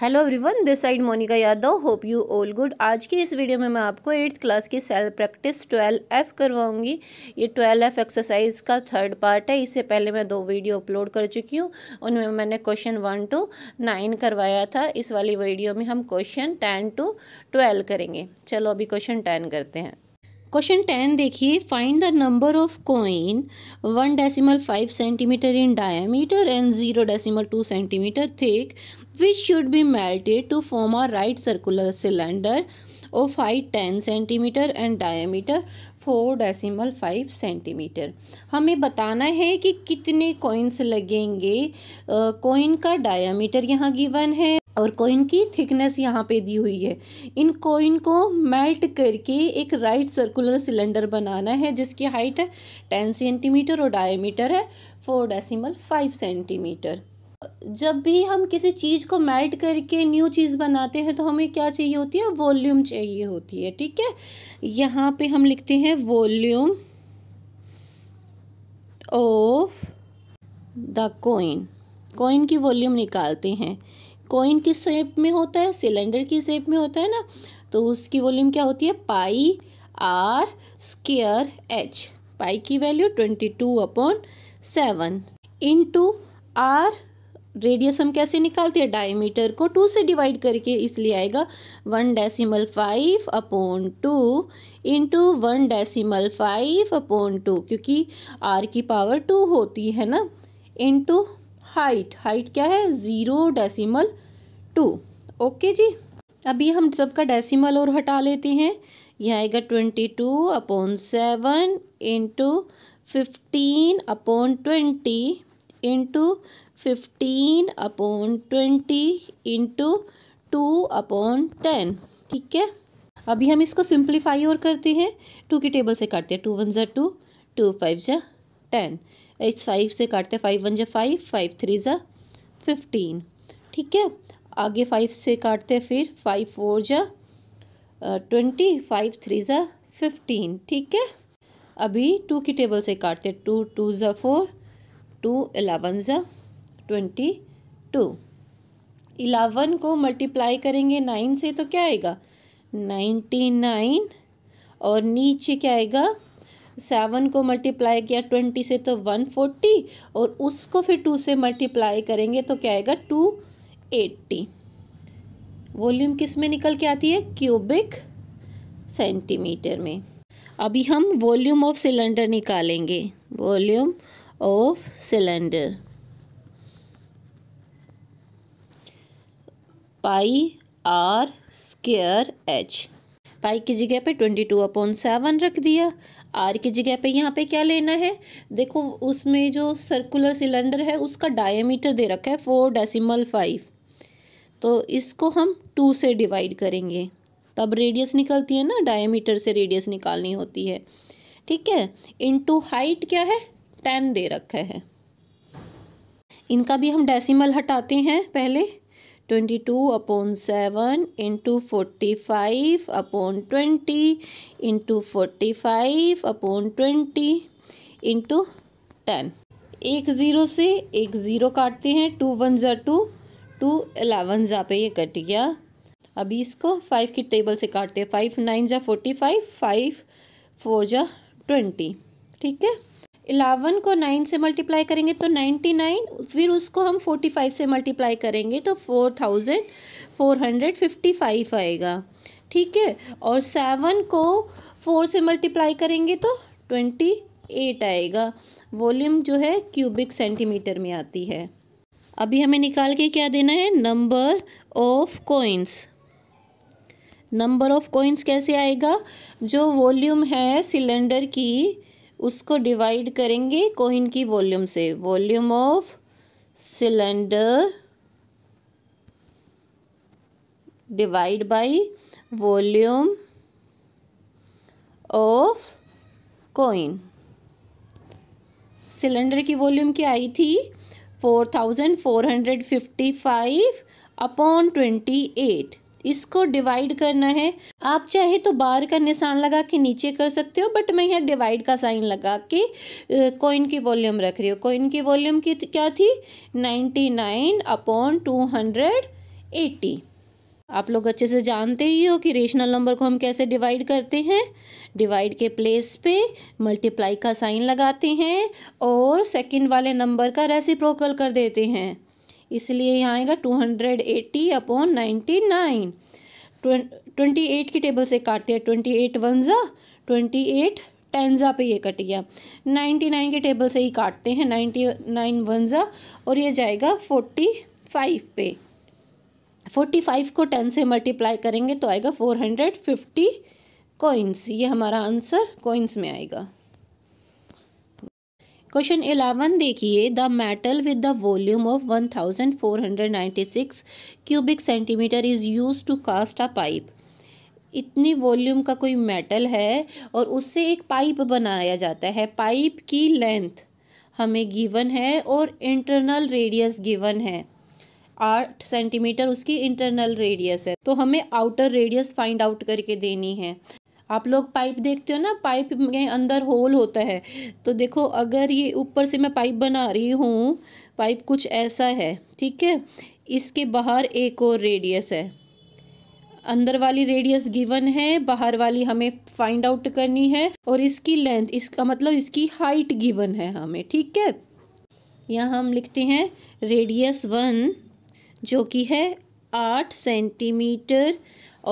hello everyone this side Monika Yadav hope you all good आज की इस वीडियो में मैं आपको एट्थ क्लास की सेल प्रैक्टिस ट्वेल्व एफ करवाऊंगी ये ट्वेल्व एफ एक्सरसाइज का थर्ड पार्ट है इससे पहले मैं दो वीडियो अपलोड कर चुकी हूँ उनमें मैंने क्वेश्चन वन टू नाइन करवाया था इस वाली वीडियो में हम क्वेश्चन टेन टू ट्वेल्व करेंगे चलो अभी क्वेश्चन टेन करते हैं क्वेश्चन टेन देखिए find the number of coin one decimal five centimetre in diameter and zero decimal two centimetre thick which should be melted to form a right circular cylinder of height ten centimetre and diameter four decimal five centimetre हमें बताना है कि कितने coins लगेंगे coin का diameter यहाँ given है और कोइन की थिकनेस यहाँ पे दी हुई है इन कोइन को मेल्ट करके एक राइट सर्कुलर सिलेंडर बनाना है जिसकी हाइट है टेन सेंटीमीटर और डायमीटर है फोर डेसिमल फाइव सेंटीमीटर जब भी हम किसी चीज़ को मेल्ट करके न्यू चीज़ बनाते हैं तो हमें क्या चाहिए होती है वॉल्यूम चाहिए होती है ठीक है यहाँ पे हम लिखते हैं volume of the coin coin की वॉल्यूम निकालते हैं कॉइन किस शेप में होता है सिलेंडर की शेप में होता है ना तो उसकी वॉल्यूम क्या होती है pi r square h pi की value twenty two upon seven in two r radius हम कैसे निकालते हैं डायमीटर को टू से डिवाइड करके इसलिए आएगा one decimal five upon two into one decimal five upon two क्योंकि आर की पावर टू होती है ना इंटू हाइट हाइट क्या है ज़ीरो डेसिमल टू ओके जी अभी हम सबका डेसिमल और हटा लेते हैं यह आएगा twenty two upon seven into fifteen upon twenty into fifteen upon twenty into two upon ten ठीक है अभी हम इसको सिंप्लीफाई और करते हैं टू की टेबल से काटते हैं टू वन ज़ा टू टू फाइव ज़ा टेन इस फाइव से काटते फाइव वन जो फाइव फाइव थ्री ज़ा फिफ्टीन ठीक है आगे फाइव से काटते फिर फाइव फोर जा ट्वेंटी फाइव थ्री ज़ा फिफ्टीन ठीक है अभी टू की टेबल से काटते टू टू ज़ा फोर टू एलेवन ज़ा ट्वेंटी टू इलेवन को मल्टीप्लाई करेंगे नाइन से तो क्या आएगा नाइन्टी नाइन और नीचे क्या आएगा सेवन को मल्टीप्लाई किया ट्वेंटी से तो वन फोर्टी और उसको फिर टू से मल्टीप्लाई करेंगे तो क्या आएगा टू एट्टी वॉल्यूम किस में निकल के आती है क्यूबिक सेंटीमीटर में अभी हम वॉल्यूम ऑफ सिलेंडर निकालेंगे volume of cylinder pi r square h pi की जगह पे ट्वेंटी टू अपॉन सेवन रख दिया आर की जगह पे यहाँ पे क्या लेना है देखो उसमें जो सर्कुलर सिलेंडर है उसका डायमीटर दे रखा है फोर डेसिमल फाइव तो इसको हम टू से डिवाइड करेंगे तब रेडियस निकलती है ना डायमीटर से रेडियस निकालनी होती है ठीक है इनटू हाइट क्या है टेन दे रखा है इनका भी हम डेसिमल हटाते हैं पहले twenty two upon seven into forty five upon twenty into forty five upon twenty into ten एक ज़ीरो से एक ज़ीरो काटते हैं टू वन ज़ा टू टू एलेवन ज़ा पे ये कट गया अभी इसको फाइव की टेबल से काटते हैं फाइव नाइन ज़ा फोर्टी फाइव फाइव फोर ज़ा ट्वेंटी ठीक है इलेवन को नाइन से मल्टीप्लाई करेंगे तो नाइन्टी नाइन फिर उसको हम फोर्टी फाइव से मल्टीप्लाई करेंगे तो four thousand four hundred fifty five आएगा ठीक है और सेवन को फोर से मल्टीप्लाई करेंगे तो ट्वेंटी एट आएगा वॉल्यूम जो है क्यूबिक सेंटीमीटर में आती है अभी हमें निकाल के क्या देना है number of coins number of coins कैसे आएगा जो वॉल्यूम है सिलेंडर की उसको डिवाइड करेंगे कोहिन की वॉल्यूम से volume of cylinder divide by volume of coin cylinder की वॉल्यूम क्या आई थी four thousand four hundred fifty five upon twenty eight इसको डिवाइड करना है आप चाहे तो बार का निशान लगा के नीचे कर सकते हो बट मैं यहाँ डिवाइड का साइन लगा के कोइन की वॉल्यूम रख रही हूँ कोइन की वॉल्यूम की क्या थी ninety nine upon two hundred eighty आप लोग अच्छे से जानते ही हो कि रेशनल नंबर को हम कैसे डिवाइड करते हैं डिवाइड के प्लेस पे मल्टीप्लाई का साइन लगाते हैं और सेकंड वाले नंबर का रेसिप्रोकल कर देते हैं इसलिए यहाँ आएगा two hundred eighty upon ninety nine twenty eight की टेबल से काटते हैं ट्वेंटी एट वन ज़ा ट्वेंटी एट टेंजा पे ये कट गया नाइन्टी नाइन के टेबल से ही काटते हैं नाइन्टी नाइन वन ज़ा और ये जाएगा फोर्टी फाइव पे फोर्टी फाइव को टेन से मल्टीप्लाई करेंगे तो आएगा फोर हंड्रेड फिफ्टी कोइंस ये हमारा आंसर कोइंस में आएगा क्वेश्चन इलेवन देखिए the metal with the volume of one thousand four hundred ninety six cubic centimetre is use to cast a pipe इतनी वॉल्यूम का कोई मेटल है और उससे एक पाइप बनाया जाता है पाइप की लेंथ हमें गिवन है और इंटरनल रेडियस गिवन है आठ सेंटीमीटर उसकी इंटरनल रेडियस है तो हमें आउटर रेडियस फाइंड आउट करके देनी है आप लोग पाइप देखते हो ना पाइप में अंदर होल होता है तो देखो अगर ये ऊपर से मैं पाइप बना रही हूँ पाइप कुछ ऐसा है ठीक है इसके बाहर एक और रेडियस है अंदर वाली रेडियस गिवन है बाहर वाली हमें फाइंड आउट करनी है और इसकी लेंथ इसका मतलब इसकी हाइट गिवन है हमें ठीक है यहाँ हम लिखते हैं रेडियस वन जो कि है आठ सेंटीमीटर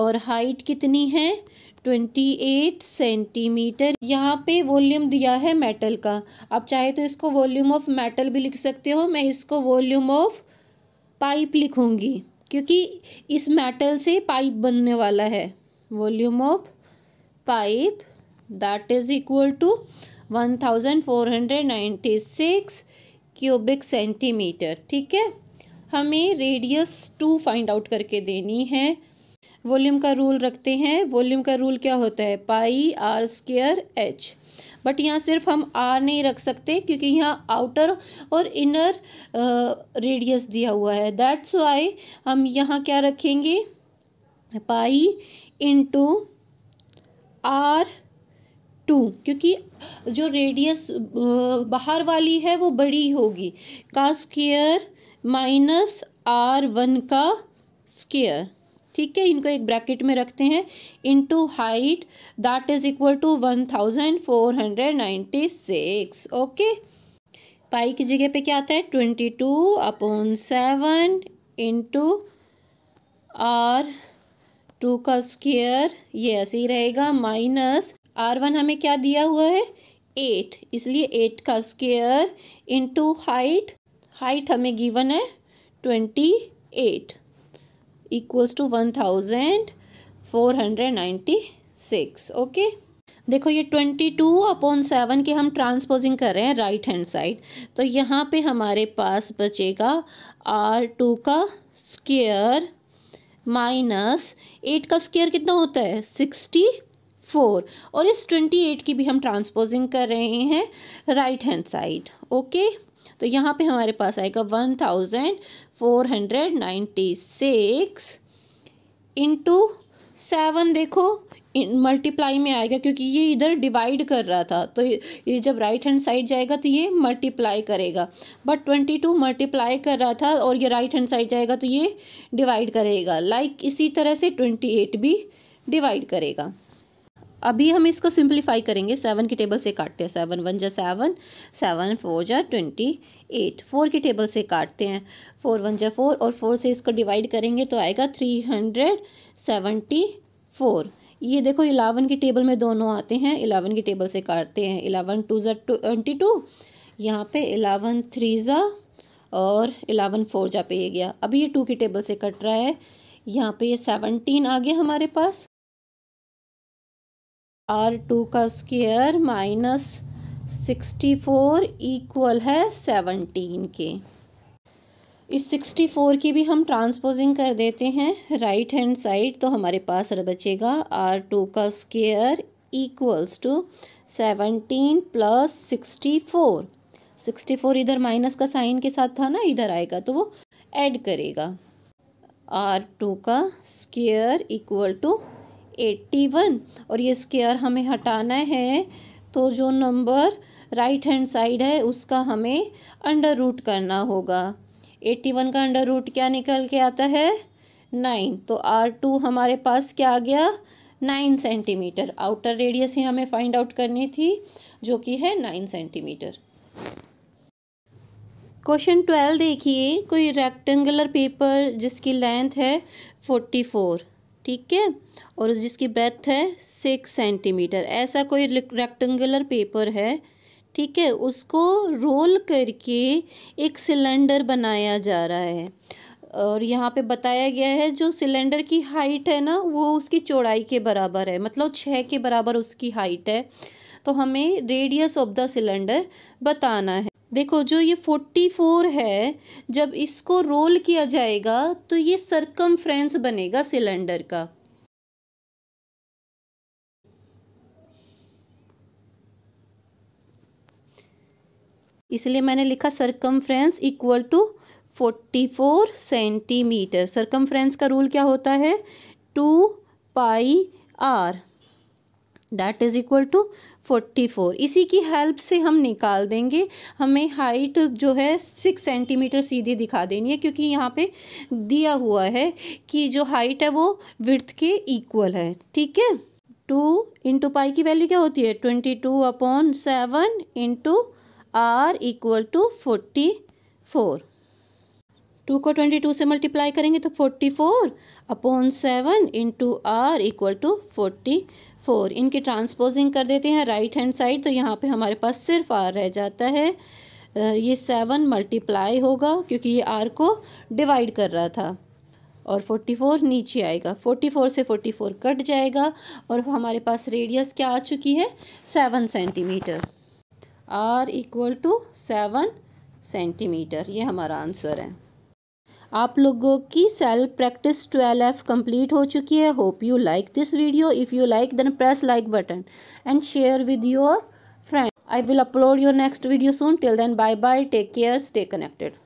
और हाइट कितनी है 28 सेंटीमीटर यहाँ पे वॉल्यूम दिया है मेटल का आप चाहे तो इसको वॉल्यूम ऑफ मेटल भी लिख सकते हो मैं इसको वॉल्यूम ऑफ पाइप लिखूँगी क्योंकि इस मेटल से पाइप बनने वाला है volume of pipe that is equal to one thousand four hundred ninety six cubic centimetre ठीक है हमें रेडियस टू फाइंड आउट करके देनी है वॉल्यूम का रूल रखते हैं वॉल्यूम का रूल क्या होता है pi r square h but यहाँ सिर्फ हम आर नहीं रख सकते क्योंकि यहाँ आउटर और इनर रेडियस दिया हुआ है दैट्स वाई हम यहाँ क्या रखेंगे पाई इंटू आर टू क्योंकि जो रेडियस बाहर वाली है वो बड़ी होगी का स्क्र माइनस आर वन का स्क्र ठीक है इनको एक ब्रैकेट में रखते हैं into height that is equal to one thousand four hundred ninety six okay pi की जगह पे क्या आता है twenty two upon seven into r two का स्क्वेयर ये ऐसे ही रहेगा माइनस आर वन हमें क्या दिया हुआ है एट इसलिए एट का स्क्वेयर इंटू हाइट हाइट हमें गिवन है twenty eight equals to one thousand four hundred ninety six okay देखो ये ट्वेंटी टू अपॉन सेवन के हम ट्रांसपोजिंग कर रहे हैं राइट हैंड साइड तो यहाँ पे हमारे पास बचेगा आर टू का स्क्वेयर माइनस एट का स्क्वेयर कितना होता है सिक्सटी फोर और इस ट्वेंटी एट की भी हम ट्रांसपोजिंग कर रहे हैं राइट हैंड साइड ओके तो यहाँ पे हमारे पास आएगा one thousand four hundred ninety six into seven देखो मल्टीप्लाई में आएगा क्योंकि ये इधर डिवाइड कर रहा था तो ये जब राइट हैंड साइड जाएगा तो ये मल्टीप्लाई करेगा बट ट्वेंटी टू मल्टीप्लाई कर रहा था और ये राइट हैंड साइड जाएगा तो ये डिवाइड करेगा लाइक like इसी तरह से ट्वेंटी एट भी डिवाइड करेगा अभी हम इसको सिंप्लीफाई करेंगे सेवन के टेबल से काटते हैं सेवन वन जा सेवन सेवन फोर जा ट्वेंटी एट फोर के टेबल से काटते हैं फोर वन जा फोर और फोर से इसको डिवाइड करेंगे तो आएगा थ्री हंड्रेड सेवेंटी फोर ये देखो इलेवन के टेबल में दोनों आते हैं इलेवन के टेबल से काटते हैं इलेवन टू ज़ा ट्वेंटी टू यहाँ पे इलेवन थ्री ज़ा और इलेवन फोर जा पे ये गया अभी ये टू के टेबल से कट रहा है यहाँ पे ये सेवनटीन आ गया हमारे पास आर टू का square minus sixty four equal है सेवनटीन के इस सिक्सटी फोर की भी हम ट्रांसपोजिंग कर देते हैं राइट हैंड साइड तो हमारे पास बचेगा आर टू का square equals to seventeen plus sixty four sixty four इधर माइनस का साइन के साथ था ना इधर आएगा तो वो ऐड करेगा आर टू का square equal to eighty one और ये स्क्वायर हमें हटाना है तो जो नंबर राइट हैंड साइड है उसका हमें अंडर रूट करना होगा एट्टी वन का अंडर रूट क्या निकल के आता है नाइन तो आर टू हमारे पास क्या आ गया नाइन सेंटीमीटर आउटर रेडियस ही हमें फाइंड आउट करनी थी जो कि है नाइन सेंटीमीटर क्वेश्चन ट्वेल्व देखिए कोई रेक्टेंगुलर पेपर जिसकी लेंथ है फोर्टी फोर ठीक है और जिसकी ब्रेथ है सिक्स सेंटीमीटर ऐसा कोई रेक्टेंगुलर पेपर है ठीक है उसको रोल करके एक सिलेंडर बनाया जा रहा है और यहाँ पे बताया गया है जो सिलेंडर की हाइट है ना वो उसकी चौड़ाई के बराबर है मतलब छः के बराबर उसकी हाइट है तो हमें रेडियस ऑफ द सिलेंडर बताना है देखो जो ये फोर्टी फोर है जब इसको रोल किया जाएगा तो ये सरकम बनेगा सिलेंडर का इसलिए मैंने लिखा circumference equal to forty four centimetre circumference का रूल क्या होता है two pi R that is equal to forty four इसी की हेल्प से हम निकाल देंगे हमें हाइट जो है सिक्स सेंटीमीटर सीधी दिखा देनी है क्योंकि यहाँ पे दिया हुआ है कि जो हाइट है वो विर्थ के इक्वल है ठीक है टू इंटू पाई की वैल्यू क्या होती है twenty two upon seven into R equal to forty four two को ट्वेंटी टू से मल्टीप्लाई करेंगे तो forty four upon seven into R equal to forty four इनकी ट्रांसपोजिंग कर देते हैं राइट हैंड साइड तो यहाँ पे हमारे पास सिर्फ आर रह जाता है ये सेवन मल्टीप्लाई होगा क्योंकि ये आर को डिवाइड कर रहा था और फोर्टी फोर नीचे आएगा फोर्टी फोर से फोर्टी फोर कट जाएगा और हमारे पास रेडियस क्या आ चुकी है seven centimetre R equal to seven centimetre ये हमारा आंसर है आप लोगों की self practice twelve F complete हो चुकी है hope you like this video if you like then press like button and share with your friend I will upload your next video soon till then bye bye take care stay connected